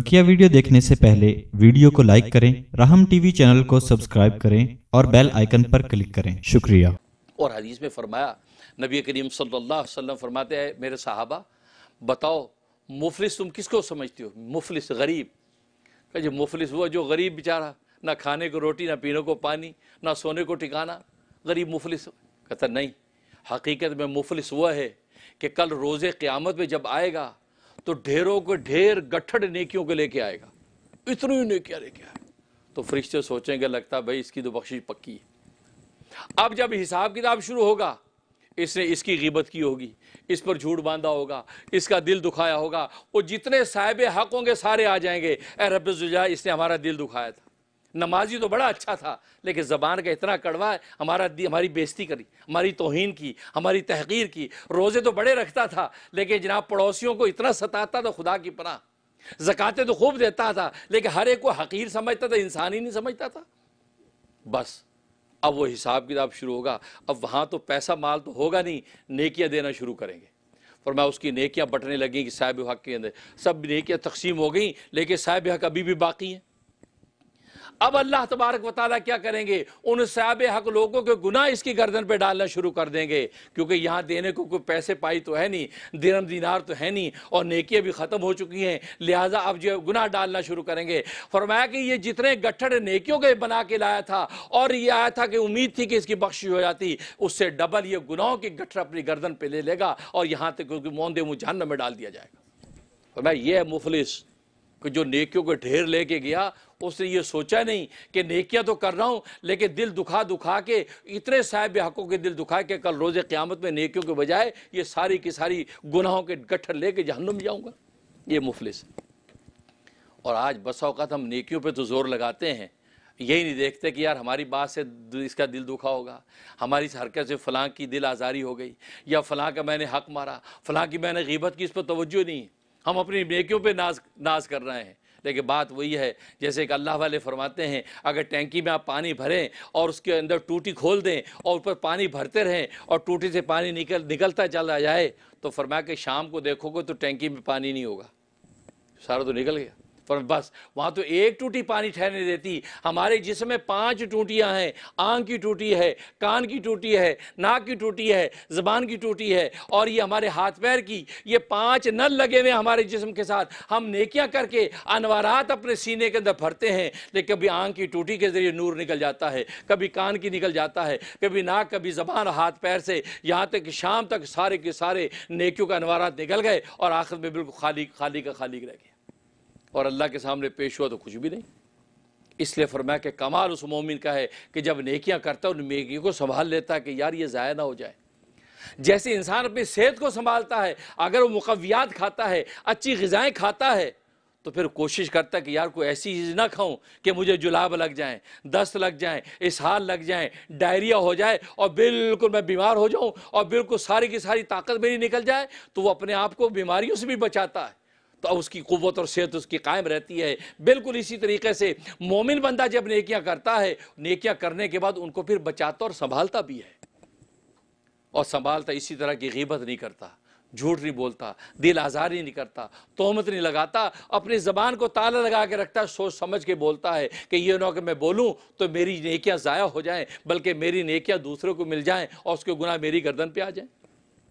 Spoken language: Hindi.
बकिया वीडियो देखने से पहले वीडियो को लाइक करें राहम टीवी चैनल को सब्सक्राइब करें और बेल आइकन पर क्लिक करें शुक्रिया और हदीस में फरमाया नबी करीम सल्लल्लाहु अलैहि वसल्लम फरमाते हैं मेरे साहबा बताओ मुफलिस तुम किसको समझते हो मुफलिस गरीब जो मुफलिस हुआ जो गरीब बेचारा ना खाने को रोटी ना पीने को पानी ना सोने को ठिकाना गरीब मुफलिस कहता नहीं हकीकत में मुफलिस हुआ है कि कल रोज़े क़्यामत में जब आएगा तो ढेरों को ढेर गठड़ नेकियों को लेके आएगा इतनी ही नेकियां लेके आएगा तो फरिश्ते सोचेंगे लगता भाई इसकी तो बख्शिश पक्की है अब जब हिसाब किताब शुरू होगा इसने इसकी गिबत की होगी इस पर झूठ बांधा होगा इसका दिल दुखाया होगा और जितने साहिब हक होंगे सारे आ जाएंगे ए रबा इसने हमारा दिल दुखाया था नमाजी तो बड़ा अच्छा था लेकिन ज़बान का इतना कड़वा है हमारा हमारी बेइज्जती करी हमारी तोहन की हमारी तहकीर की रोज़े तो बड़े रखता था लेकिन जनाब पड़ोसियों को इतना सताता था खुदा की पना ज़क़ातें तो खूब देता था लेकिन हर एक को हकीर समझता था इंसान ही नहीं समझता था बस अब वो हिसाब किताब शुरू होगा अब वहाँ तो पैसा माल तो होगा नहीं नेकियाँ देना शुरू करेंगे और मैं उसकी नेकियाँ बटने लगी कि साहब हक के अंदर सब नेकियाँ तकसीम हो गई लेकिन साहब हक अभी भी बाकी हैं अब अल्लाह तबारक वाली क्या करेंगे उन सब हक लोगों के गुना इसकी गर्दन पर डालना शुरू कर देंगे क्योंकि यहाँ देने को कोई पैसे पाई तो है नहीं दिनम दिनार तो है नहीं और नेकियाँ भी ख़त्म हो चुकी हैं लिहाजा अब जो गुना डालना शुरू करेंगे फरमाया कि ये जितने गट्ठर नेकियों के बना के लाया था और ये आया था कि उम्मीद थी कि इसकी बख्शी हो जाती उससे डबल ये गुनाहों की गट्ठर अपनी गर्दन पर ले लेगा और यहाँ तक मोंदे मुझान में डाल दिया जाएगा फरमाया ये है मुफलिस जो नेकियों को ढेर लेके गया उसने ये सोचा नहीं कि नेकियां तो कर रहा हूँ लेकिन दिल दुखा दुखा के इतने साहब हकों के दिल दुखा के कल रोज़ क़्यामत में नेकियों के बजाय ये सारी की सारी गुनाहों के गठर लेके जहनुम जाऊँगा ये मुफलिस और आज बस अवकात हम नेकियों पर तो ज़ोर लगाते हैं यही नहीं देखते कि यार हमारी बात से इसका दिल दुखा होगा हमारी इस हरकत से फ़लाँ की दिल आज़ारी हो गई या फलां का मैंने हक मारा फलां की मैंने गीबत की इस पर तोज्जो नहीं हम अपनी नेकियों पे नाज नाज कर रहे हैं लेकिन बात वही है जैसे कि अल्लाह वाले फरमाते हैं अगर टैंकी में आप पानी भरें और उसके अंदर टूटी खोल दें और ऊपर पानी भरते रहें और टूटी से पानी निकल निकलता चला जाए तो फरमाया कि शाम को देखोगे तो टैंकी में पानी नहीं होगा सारा तो निकल गया पर बस वहाँ तो एक टूटी पानी ठहरने देती हमारे जिसम में पांच टूटियाँ हैं आंख की टूटी है कान की टूटी है नाक की टूटी है ज़बान की टूटी है और ये हमारे हाथ पैर की ये पांच नल लगे हुए हमारे जिसम के साथ हम नेकियाँ करके अनवारात अपने सीने के अंदर भरते हैं लेकिन कभी आंख की टूटी के ज़रिए नूर निकल जाता है कभी कान की निकल जाता है कभी नाक कभी ज़बान हाथ पैर से यहाँ तक शाम तक सारे के सारे नेकियों का अनवारात निकल गए और आखिर में बिल्कुल खाली खाली का खाली रह गए और अल्लाह के सामने पेश हुआ तो कुछ भी नहीं इसलिए फरमा के कमाल उस मोमिन का है कि जब नेकियां करता है उन नेकी को संभाल लेता है कि यार ये ज़ाया ना हो जाए जैसे इंसान अपनी सेहत को संभालता है अगर वो मुकवियात खाता है अच्छी गज़ाएँ खाता है तो फिर कोशिश करता है कि यार कोई ऐसी चीज़ ना खाऊं कि मुझे जुलाब लग जाए दस्त लग जाए इसहाल लग जाए डायरिया हो जाए और बिल्कुल मैं बीमार हो जाऊं और बिल्कुल सारी की सारी ताकत मेरी निकल जाए तो वो अपने आप को बीमारियों से भी बचाता है तो उसकी कुत और सेहत उसकी कायम रहती है बिल्कुल इसी तरीके से मोमिन बंदा जब नेकियां करता है नेकियां करने के बाद उनको फिर बचाता और संभालता भी है और संभालता इसी तरह की गिबत नहीं करता झूठ नहीं बोलता दिल आज़ारी नहीं करता तोहमत नहीं लगाता अपनी ज़बान को ताला लगा के रखता है सोच समझ के बोलता है कि ये ना कि मैं बोलूं तो मेरी नेकियां ज़ाया हो जाएं बल्कि मेरी नेकियां दूसरों को मिल जाएं और उसके गुनाह मेरी गर्दन पे आ जाएं